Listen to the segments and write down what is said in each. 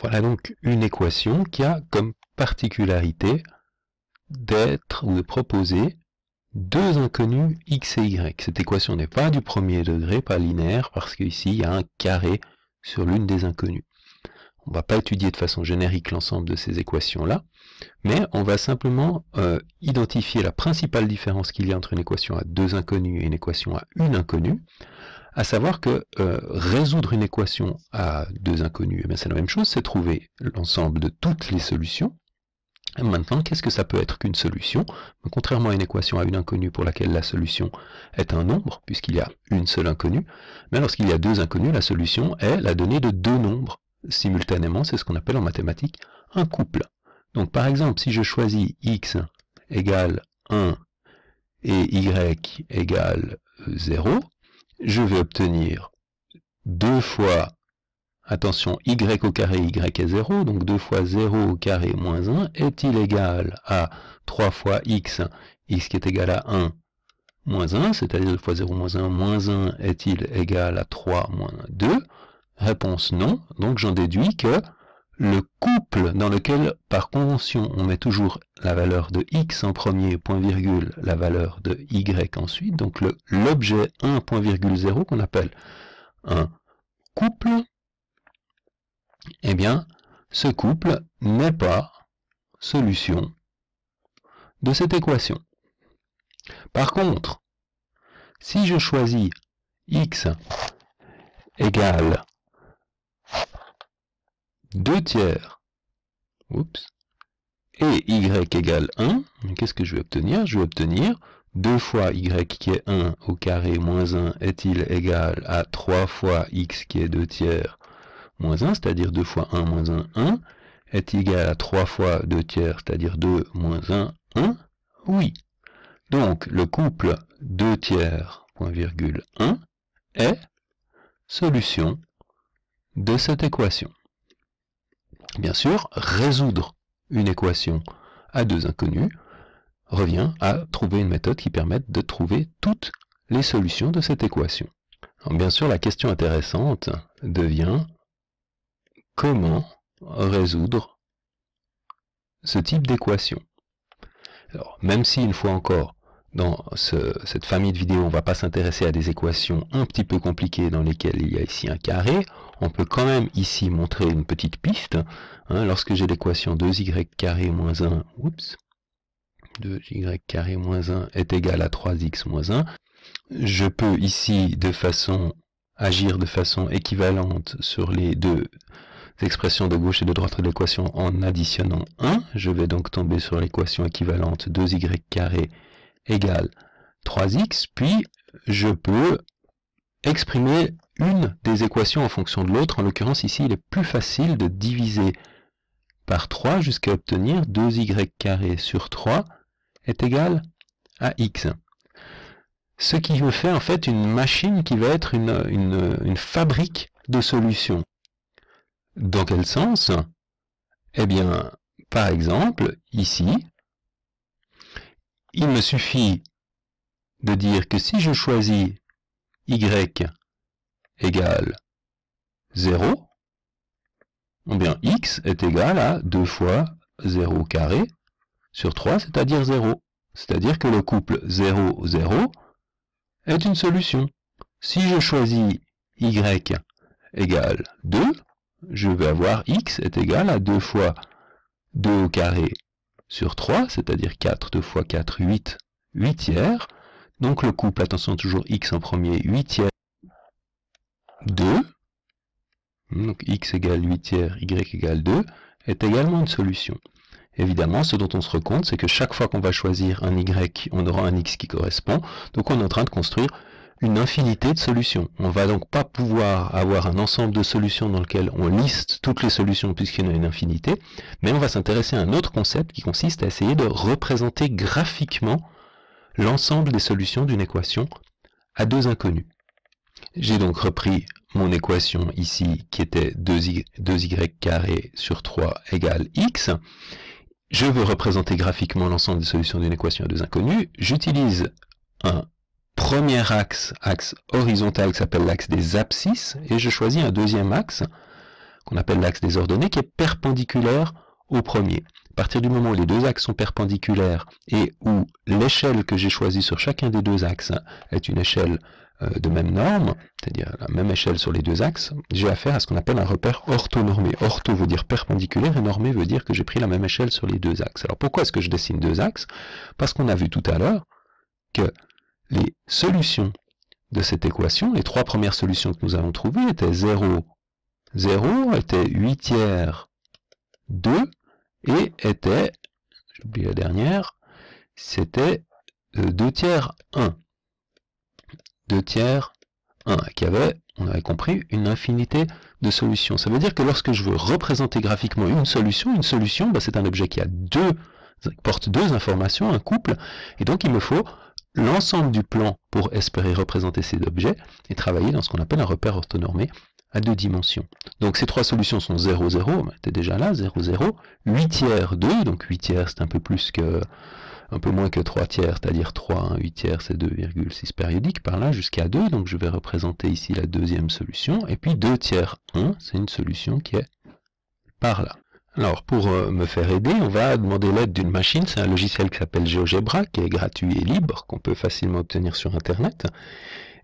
Voilà donc une équation qui a comme particularité d'être ou de proposer deux inconnues x et y. Cette équation n'est pas du premier degré, pas linéaire, parce qu'ici il y a un carré sur l'une des inconnues. On ne va pas étudier de façon générique l'ensemble de ces équations-là, mais on va simplement euh, identifier la principale différence qu'il y a entre une équation à deux inconnues et une équation à une inconnue à savoir que euh, résoudre une équation à deux inconnus, eh c'est la même chose, c'est trouver l'ensemble de toutes les solutions. maintenant, qu'est-ce que ça peut être qu'une solution bah, Contrairement à une équation à une inconnue pour laquelle la solution est un nombre, puisqu'il y a une seule inconnue, mais lorsqu'il y a deux inconnues, la solution est la donnée de deux nombres simultanément, c'est ce qu'on appelle en mathématiques un couple. Donc par exemple, si je choisis x égale 1 et y égale 0, je vais obtenir 2 fois, attention, y au carré, y est 0, donc 2 fois 0 au carré moins 1 est-il égal à 3 fois x, x qui est égal à 1, moins 1, c'est-à-dire 2 fois 0 moins 1, moins 1 est-il égal à 3 moins 2 Réponse non, donc j'en déduis que le couple dans lequel, par convention, on met toujours la valeur de x en premier, point virgule, la valeur de y ensuite, donc l'objet 1.0 qu'on appelle un couple, eh bien, ce couple n'est pas solution de cette équation. Par contre, si je choisis x égale 2 tiers. Oups. Et y égale 1. Qu'est-ce que je vais obtenir Je vais obtenir 2 fois y qui est 1 au carré moins 1 est-il égal à 3 fois x qui est 2 tiers moins 1, c'est-à-dire 2 fois 1 moins 1, 1, est égal à 3 fois 2 tiers, c'est-à-dire 2 moins 1, 1 Oui. Donc le couple 2 tiers, point virgule 1, est solution de cette équation. Bien sûr, résoudre une équation à deux inconnues revient à trouver une méthode qui permette de trouver toutes les solutions de cette équation. bien sûr, la question intéressante devient comment résoudre ce type d'équation. Alors, même si, une fois encore, dans cette famille de vidéos, on ne va pas s'intéresser à des équations un petit peu compliquées dans lesquelles il y a ici un carré, on peut quand même ici montrer une petite piste. Hein, lorsque j'ai l'équation 2y carré 1, oups, 2y carré 1 est égal à 3x moins 1, je peux ici de façon agir de façon équivalente sur les deux expressions de gauche et de droite de l'équation en additionnant 1. Je vais donc tomber sur l'équation équivalente 2y carré égale 3x, puis je peux exprimer une des équations en fonction de l'autre. En l'occurrence, ici, il est plus facile de diviser par 3 jusqu'à obtenir 2y carré sur 3 est égal à x. Ce qui me fait en fait une machine qui va être une, une, une fabrique de solutions. Dans quel sens Eh bien, par exemple, ici, il me suffit de dire que si je choisis y égale 0, ou bien x est égal à 2 fois 0 carré sur 3, c'est-à-dire 0. C'est-à-dire que le couple 0, 0 est une solution. Si je choisis y égale 2, je vais avoir x est égal à 2 fois 2 au carré sur 3, c'est-à-dire 4, 2 fois 4, 8, 8 tiers. Donc le couple, attention toujours x en premier, 8 tiers. 2, hmm, donc x égale 8 tiers, y égale 2, est également une solution. Évidemment, ce dont on se rend compte, c'est que chaque fois qu'on va choisir un y, on aura un x qui correspond. Donc on est en train de construire une infinité de solutions. On va donc pas pouvoir avoir un ensemble de solutions dans lequel on liste toutes les solutions puisqu'il y en a une infinité, mais on va s'intéresser à un autre concept qui consiste à essayer de représenter graphiquement l'ensemble des solutions d'une équation à deux inconnues. J'ai donc repris mon équation ici qui était 2y, sur 3 égale x. Je veux représenter graphiquement l'ensemble des solutions d'une équation à deux inconnues. J'utilise un premier axe, axe horizontal qui s'appelle l'axe des abscisses, et je choisis un deuxième axe qu'on appelle l'axe des ordonnées qui est perpendiculaire au premier. À partir du moment où les deux axes sont perpendiculaires et où l'échelle que j'ai choisie sur chacun des deux axes est une échelle euh, de même norme, c'est-à-dire la même échelle sur les deux axes, j'ai affaire à ce qu'on appelle un repère orthonormé. Ortho veut dire perpendiculaire et normé veut dire que j'ai pris la même échelle sur les deux axes. Alors pourquoi est-ce que je dessine deux axes Parce qu'on a vu tout à l'heure que les solutions de cette équation, les trois premières solutions que nous avons trouvées étaient 0, 0 était 8 tiers 2 et était, oublié la dernière, c'était 2 euh, tiers 1. 2 tiers, 1 qui avait, on avait compris, une infinité de solutions. Ça veut dire que lorsque je veux représenter graphiquement une solution, une solution, bah, c'est un objet qui a deux, porte deux informations, un couple, et donc il me faut l'ensemble du plan pour espérer représenter ces objets et travailler dans ce qu'on appelle un repère orthonormé à deux dimensions. Donc ces trois solutions sont 0, 0, on était déjà là, 0, 0, 8 tiers 2, donc 8 tiers c'est un peu plus que un peu moins que 3 tiers, c'est-à-dire 3, 8 tiers c'est 2,6 périodiques, par là jusqu'à 2, donc je vais représenter ici la deuxième solution, et puis 2 tiers 1, c'est une solution qui est par là. Alors pour euh, me faire aider, on va demander l'aide d'une machine, c'est un logiciel qui s'appelle GeoGebra, qui est gratuit et libre, qu'on peut facilement obtenir sur internet,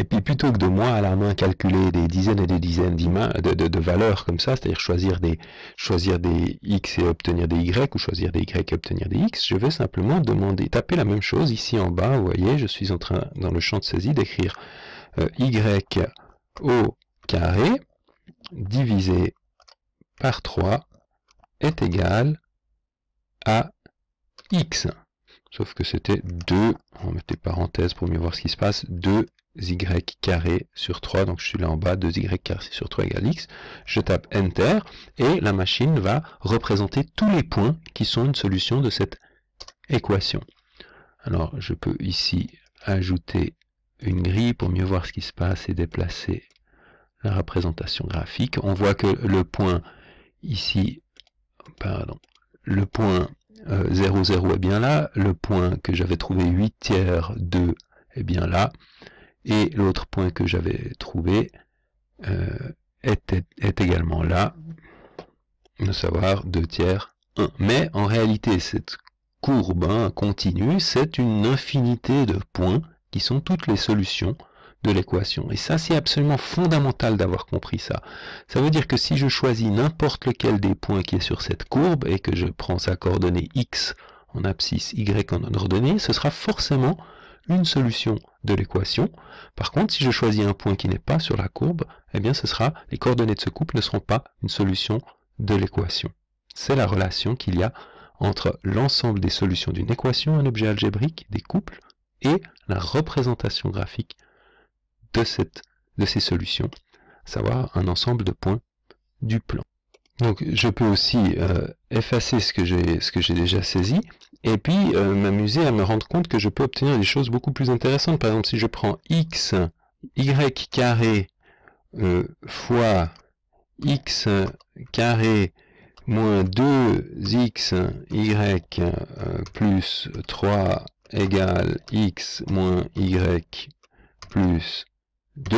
et puis plutôt que de moi à la main calculer des dizaines et des dizaines de, de, valeurs comme ça, c'est-à-dire choisir des, choisir des x et obtenir des y, ou choisir des y et obtenir des x, je vais simplement demander, taper la même chose ici en bas, vous voyez, je suis en train, dans le champ de saisie, d'écrire euh, y au carré divisé par 3 est égal à x. Sauf que c'était 2, on met des parenthèses pour mieux voir ce qui se passe, 2 y carré sur 3, donc je suis là en bas, 2y carré sur 3 égale x, je tape Enter, et la machine va représenter tous les points qui sont une solution de cette équation. Alors je peux ici ajouter une grille pour mieux voir ce qui se passe et déplacer la représentation graphique. On voit que le point ici, pardon, le point 0, euh, 0 est bien là, le point que j'avais trouvé 8 tiers 2 est bien là, et l'autre point que j'avais trouvé euh, est, également là, de savoir 2 tiers 1. Mais en réalité, cette courbe hein, continue, c'est une infinité de points qui sont toutes les solutions de l'équation. Et ça, c'est absolument fondamental d'avoir compris ça. Ça veut dire que si je choisis n'importe lequel des points qui est sur cette courbe et que je prends sa coordonnée x en abscisse y en ordonnée, ce sera forcément une solution de l'équation. Par contre, si je choisis un point qui n'est pas sur la courbe, eh bien ce sera, les coordonnées de ce couple ne seront pas une solution de l'équation. C'est la relation qu'il y a entre l'ensemble des solutions d'une équation, un objet algébrique, des couples, et la représentation graphique de, cette, de ces solutions, savoir un ensemble de points du plan. Donc je peux aussi euh, effacer ce que j'ai déjà saisi et puis euh, m'amuser à me rendre compte que je peux obtenir des choses beaucoup plus intéressantes. Par exemple, si je prends x, y carré euh, fois x carré moins 2x y euh, plus 3 égale x moins y plus 2.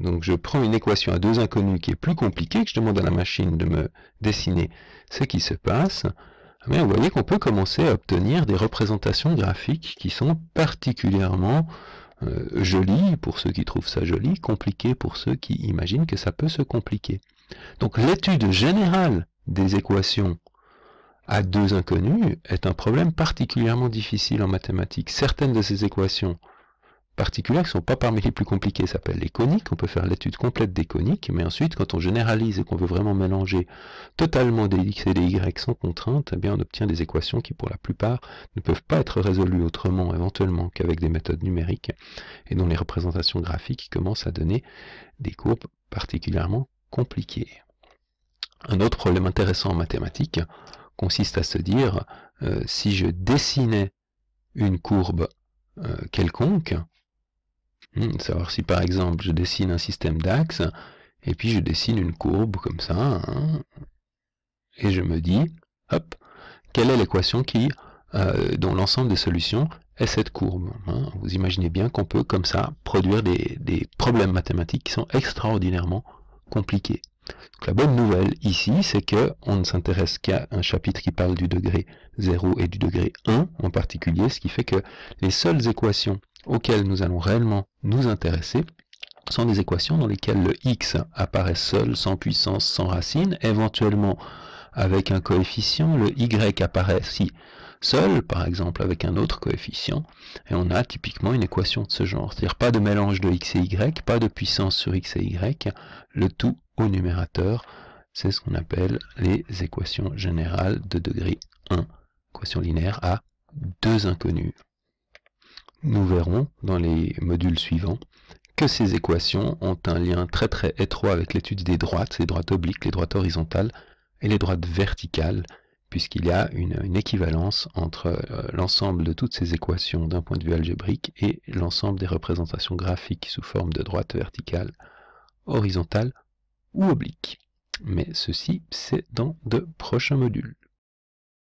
Donc je prends une équation à deux inconnues qui est plus compliquée, que je demande à la machine de me dessiner ce qui se passe mais vous voyez qu'on peut commencer à obtenir des représentations graphiques qui sont particulièrement euh, jolies pour ceux qui trouvent ça joli, compliquées pour ceux qui imaginent que ça peut se compliquer. Donc l'étude générale des équations à deux inconnues est un problème particulièrement difficile en mathématiques. Certaines de ces équations particulières qui ne sont pas parmi les plus compliquées, s'appellent s'appelle les coniques. On peut faire l'étude complète des coniques, mais ensuite, quand on généralise et qu'on veut vraiment mélanger totalement des x et des y sans contrainte, eh bien, on obtient des équations qui, pour la plupart, ne peuvent pas être résolues autrement, éventuellement, qu'avec des méthodes numériques, et dont les représentations graphiques commencent à donner des courbes particulièrement compliquées. Un autre problème intéressant en mathématiques consiste à se dire, euh, si je dessinais une courbe euh, quelconque, Hmm, savoir si par exemple je dessine un système d'axes, et puis je dessine une courbe comme ça, hein, et je me dis, hop, quelle est l'équation qui, euh, dont l'ensemble des solutions est cette courbe. Hein. Vous imaginez bien qu'on peut comme ça produire des, problèmes mathématiques qui sont extraordinairement compliqués. la bonne nouvelle ici, c'est que on ne s'intéresse qu'à un chapitre qui parle du degré 0 et du degré 1 en particulier, ce qui fait que les seules équations auxquelles nous allons réellement nous intéresser sont des équations dans lesquelles le x apparaît seul, sans puissance, sans racine, éventuellement avec un coefficient, le y apparaît si seul, par exemple avec un autre coefficient, et on a typiquement une équation de ce genre, c'est-à-dire pas de mélange de x et y, pas de puissance sur x et y, le tout au numérateur, c'est ce qu'on appelle les équations générales de degré 1, équation linéaire à deux inconnues. Nous verrons dans les modules suivants que ces équations ont un lien très très étroit avec l'étude des droites, les droites obliques, les droites horizontales et les droites verticales, puisqu'il y a une, équivalence entre euh, l'ensemble de toutes ces équations d'un point de vue algébrique et l'ensemble des représentations graphiques sous forme de droites verticales, horizontales ou obliques. Mais ceci, c'est dans de prochains modules.